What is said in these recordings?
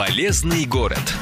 Полезный город.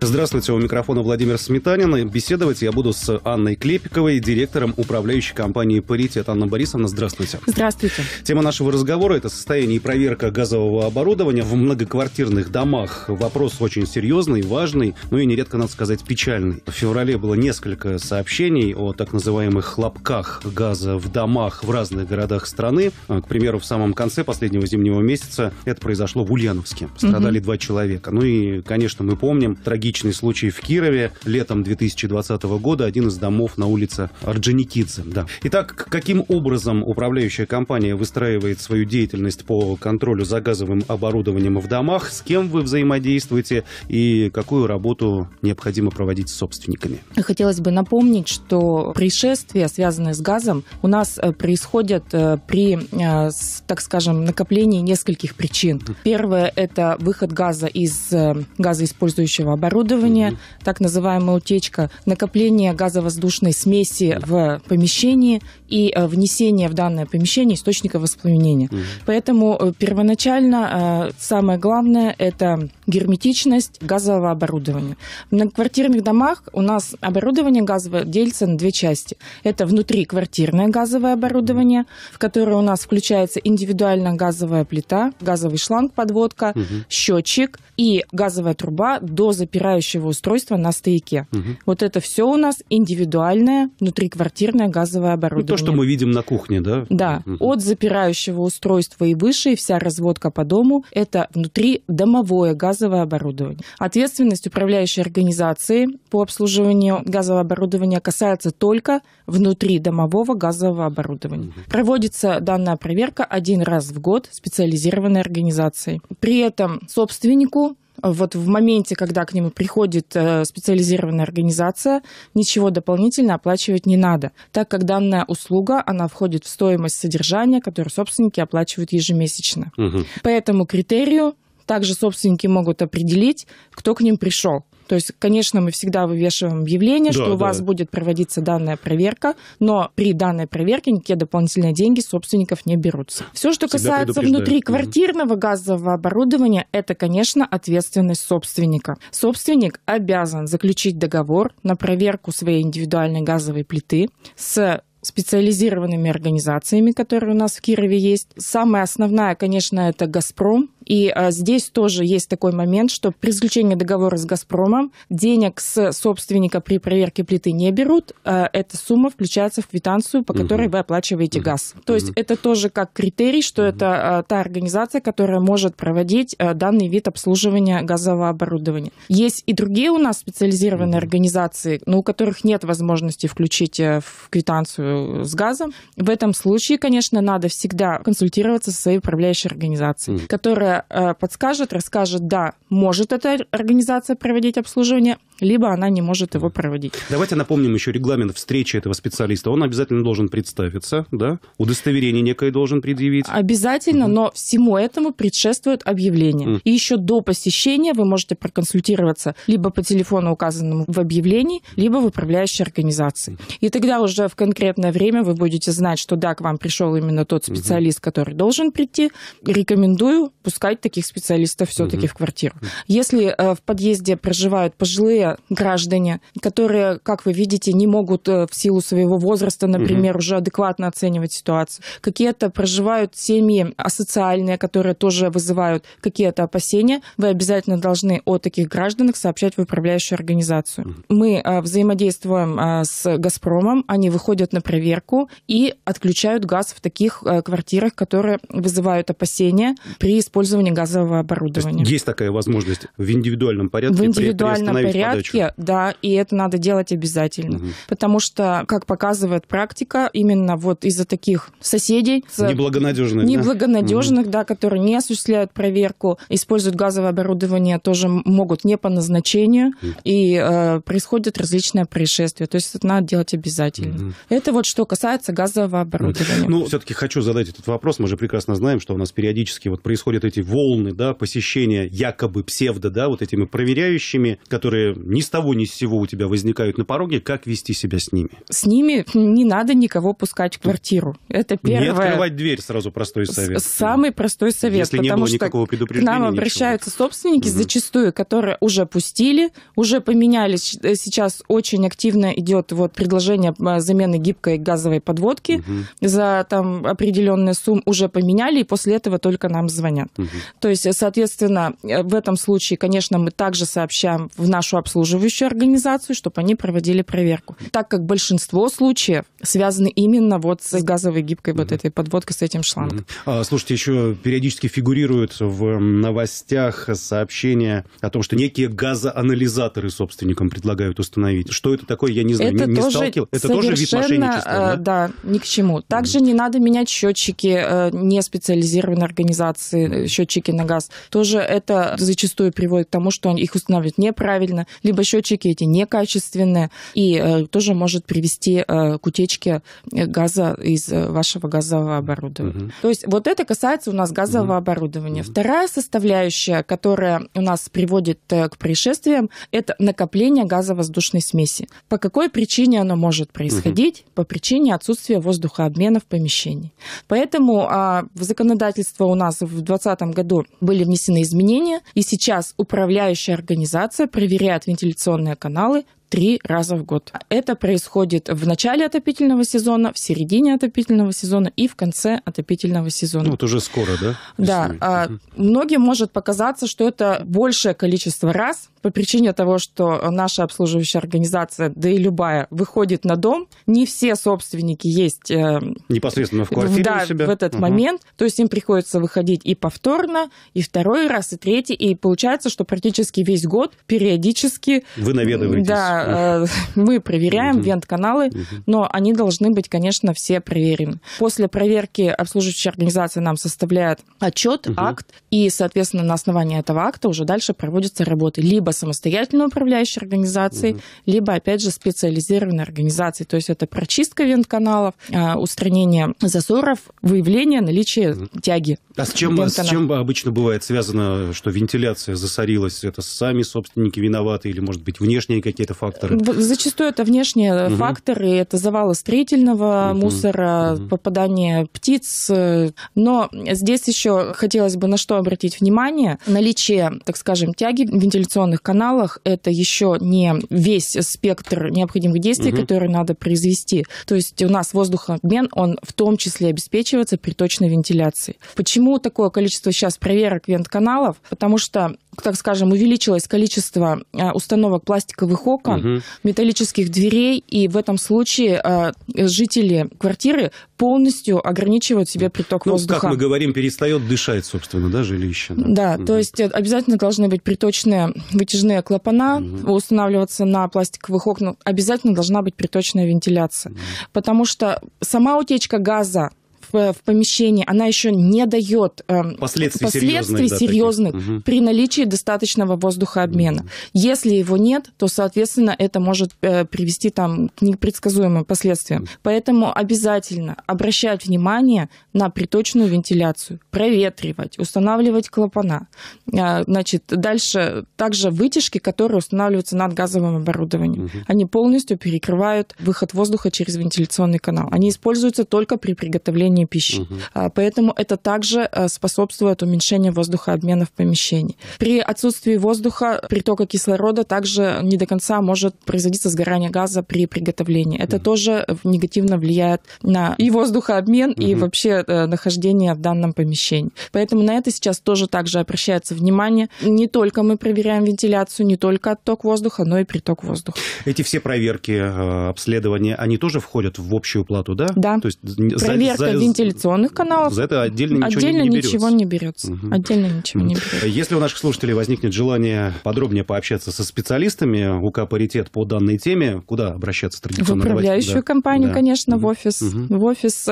Здравствуйте, у микрофона Владимир Сметанин. беседовать я буду с Анной Клепиковой, директором управляющей компании «Паритет». Анна Борисовна, здравствуйте. Здравствуйте. Тема нашего разговора – это состояние и проверка газового оборудования в многоквартирных домах. Вопрос очень серьезный, важный, ну и нередко, надо сказать, печальный. В феврале было несколько сообщений о так называемых «хлопках» газа в домах в разных городах страны. А, к примеру, в самом конце последнего зимнего месяца это произошло в Ульяновске. Страдали угу. два человека. Ну и, конечно, мы помним трагедию Аналогичный случай в Кирове летом 2020 года, один из домов на улице Орджоникидзе. Да. Итак, каким образом управляющая компания выстраивает свою деятельность по контролю за газовым оборудованием в домах, с кем вы взаимодействуете и какую работу необходимо проводить с собственниками? Хотелось бы напомнить, что происшествия, связанные с газом, у нас э, происходят э, при, э, так скажем, накоплении нескольких причин. Первое – это выход газа из газоиспользующего оборудования, оборудование, угу. так называемая утечка, накопление газовоздушной смеси в помещении и э, внесение в данное помещение источника воспламенения. Угу. Поэтому э, первоначально э, самое главное это герметичность газового оборудования. В квартирных домах у нас оборудование газовое делится на две части. Это внутриквартирное газовое оборудование, в которое у нас включается индивидуальная газовая плита, газовый шланг, подводка, угу. счетчик и газовая труба до запирающего устройства на стояке. Угу. Вот это все у нас индивидуальное внутриквартирное газовое оборудование. Ну, то, что мы видим на кухне, да? Да. Угу. От запирающего устройства и выше и вся разводка по дому – это внутри домовое газовое газовое оборудование. Ответственность управляющей организации по обслуживанию газового оборудования касается только внутри домового газового оборудования. Угу. Проводится данная проверка один раз в год специализированной организацией. При этом собственнику вот в моменте, когда к нему приходит э, специализированная организация, ничего дополнительно оплачивать не надо, так как данная услуга, она входит в стоимость содержания, которую собственники оплачивают ежемесячно. Угу. По этому критерию также собственники могут определить, кто к ним пришел. То есть, конечно, мы всегда вывешиваем объявление, да, что у вас будет проводиться данная проверка, но при данной проверке никакие дополнительные деньги собственников не берутся. Все, что всегда касается внутри квартирного газового оборудования, это, конечно, ответственность собственника. Собственник обязан заключить договор на проверку своей индивидуальной газовой плиты с специализированными организациями, которые у нас в Кирове есть. Самая основная, конечно, это «Газпром», и а, здесь тоже есть такой момент, что при заключении договора с «Газпромом» денег с собственника при проверке плиты не берут. А эта сумма включается в квитанцию, по которой угу. вы оплачиваете угу. газ. То угу. есть это тоже как критерий, что угу. это а, та организация, которая может проводить данный вид обслуживания газового оборудования. Есть и другие у нас специализированные организации, но ну, у которых нет возможности включить э, в квитанцию с газом. В этом случае, конечно, надо всегда консультироваться со своей управляющей организацией, которая Э, подскажет, расскажет, да, может эта организация проводить обслуживание, либо она не может его проводить. Давайте напомним еще регламент встречи этого специалиста. Он обязательно должен представиться, да? удостоверение некое должен предъявить. Обязательно, угу. но всему этому предшествует объявление. Угу. И еще до посещения вы можете проконсультироваться либо по телефону, указанному в объявлении, либо в управляющей организации. И тогда уже в конкретное время вы будете знать, что да, к вам пришел именно тот специалист, угу. который должен прийти. Рекомендую, пускай допускать таких специалистов все-таки угу. в квартиру. Если э, в подъезде проживают пожилые граждане, которые, как вы видите, не могут э, в силу своего возраста, например, угу. уже адекватно оценивать ситуацию, какие-то проживают семьи асоциальные, которые тоже вызывают какие-то опасения, вы обязательно должны о таких гражданах сообщать в управляющую организацию. Угу. Мы э, взаимодействуем с «Газпромом», они выходят на проверку и отключают газ в таких квартирах, которые вызывают опасения при использовании использования газового оборудования. Есть, есть такая возможность в индивидуальном порядке? В индивидуальном порядке, подачу. да, и это надо делать обязательно. Угу. Потому что, как показывает практика, именно вот из-за таких соседей... Неблагонадежных. Неблагонадежных, да, да которые не осуществляют проверку, используют газовое оборудование, тоже могут не по назначению, угу. и э, происходят различные происшествия. То есть это надо делать обязательно. Угу. Это вот что касается газового оборудования. Ну, все-таки хочу задать этот вопрос. Мы же прекрасно знаем, что у нас периодически вот происходят эти волны да, посещения якобы псевдо, да, вот этими проверяющими, которые ни с того ни с сего у тебя возникают на пороге, как вести себя с ними? С ними не надо никого пускать в квартиру. Это первое. Не открывать дверь сразу простой совет. Самый простой совет. Если потому не было что никакого предупреждения. К нам обращаются ничего. собственники угу. зачастую, которые уже пустили, уже поменялись. Сейчас очень активно идет вот предложение замены гибкой газовой подводки угу. за там определенную сумму уже поменяли, и после этого только нам звонят. Угу. То есть, э, соответственно, э, в этом случае, конечно, мы также сообщаем в нашу обслуживающую организацию, чтобы они проводили проверку. Так как большинство случаев связаны именно вот с газовой гибкой вот этой подводкой, с этим шлангом. А, слушайте, еще периодически фигурируют в новостях сообщения о том, что некие газоанализаторы собственникам предлагают установить. Что это такое, я не знаю, это не, не Это тоже вид мошенничества, э, да? Да, ни к чему. Также не надо менять счетчики не специализированной организации, счетчики на газ. Тоже это зачастую приводит к тому, что их устанавливают неправильно, либо счетчики эти некачественные, и э, тоже может привести э, к утечке э, газа из вашего газового оборудования. Угу. То есть вот это касается у нас газового угу. оборудования. Угу. Вторая составляющая, которая у нас приводит к происшествиям, это накопление газовоздушной смеси. По какой причине оно может происходить? Угу. По причине отсутствия воздухообмена в помещении. Поэтому а, законодательство у нас в 2020 году были внесены изменения, и сейчас управляющая организация проверяет вентиляционные каналы три раза в год. Это происходит в начале отопительного сезона, в середине отопительного сезона и в конце отопительного сезона. Ну, вот уже скоро, да? Да. А, угу. Многим может показаться, что это большее количество раз по причине того, что наша обслуживающая организация, да и любая, выходит на дом. Не все собственники есть... Э, Непосредственно в квартире да, у себя. в этот угу. момент. То есть им приходится выходить и повторно, и второй раз, и третий. И получается, что практически весь год периодически... Вы наведываетесь. Да, Э, мы проверяем вент-каналы, но они должны быть, конечно, все проверены. После проверки обслуживающая организация нам составляет отчет, акт, и, соответственно, на основании этого акта уже дальше проводятся работы либо самостоятельно управляющей организацией, либо, опять же, специализированной организацией. То есть это прочистка вент-каналов, э, устранение засоров, выявление наличия тяги. А с чем, с чем обычно бывает связано, что вентиляция засорилась? Это сами собственники виноваты или, может быть, внешние какие-то факторы? факторы? Зачастую это внешние угу. факторы, это завалы строительного угу. мусора, угу. попадание птиц. Э, но здесь еще хотелось бы на что обратить внимание. Наличие, так скажем, тяги в вентиляционных каналах – это еще не весь спектр необходимых действий, угу. которые надо произвести. То есть у нас воздухообмен, он в том числе обеспечивается при точной вентиляции. Почему такое количество сейчас проверок вентканалов? Потому что так скажем, увеличилось количество а, установок пластиковых окон, угу. металлических дверей, и в этом случае а, жители квартиры полностью ограничивают себе ну, приток ну, воздуха. как мы говорим, перестает дышать, собственно, да, жилище. Да, да угу. то есть э, обязательно должны быть приточные вытяжные клапана, угу. устанавливаться на пластиковых окнах, обязательно должна быть приточная вентиляция, угу. потому что сама утечка газа Э, в, помещении, она еще не дает э, последствий, последствий серьезных, да, серьезных при наличии достаточного воздухообмена. Угу. Если его нет, то, соответственно, это может э, привести там, к непредсказуемым последствиям. Угу. Поэтому обязательно обращать внимание на приточную вентиляцию, проветривать, устанавливать клапана. значит, дальше также вытяжки, которые устанавливаются над газовым оборудованием. Угу. Они полностью перекрывают выход воздуха через вентиляционный канал. Они используются только при приготовлении поглощении пищи. Угу. Поэтому это также а, способствует уменьшению воздухообмена в помещении. При отсутствии воздуха притока кислорода также не до конца может производиться сгорание газа при приготовлении. Это угу. тоже негативно влияет на и воздухообмен, угу. и вообще э, нахождение в данном помещении. Поэтому на это сейчас тоже также обращается внимание. Не только мы проверяем вентиляцию, не только отток воздуха, но и приток воздуха. Эти все проверки, э, обследования, они тоже входят в общую плату, да? Да. То есть проверка за, за, вентиляционных каналов. За это отдельно ничего отдельно не, не берется. не берется. Угу. Отдельно ничего не берется. Если у наших слушателей возникнет желание подробнее пообщаться со специалистами УК «Паритет» по данной теме, куда обращаться традиционно? В управляющую да. компанию, да. конечно, угу. в офис. Угу. Э, в офис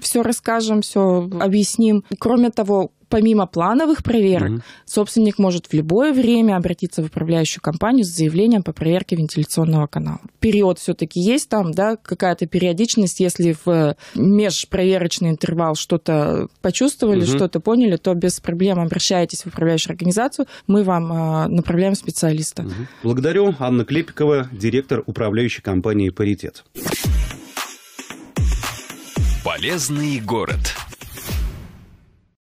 все расскажем, все объясним. Кроме того, помимо плановых проверок, mm-hmm. собственник может в любое время обратиться в управляющую компанию с заявлением по проверке вентиляционного канала. Период все-таки есть там, да, какая-то периодичность, если в э, межпроверочный интервал что-то почувствовали, mm-hmm. что-то поняли, то без проблем обращайтесь в управляющую организацию, мы вам э, направляем специалиста. Mm-hmm. Благодарю, Анна Клепикова, директор управляющей компании «Паритет». Полезный город.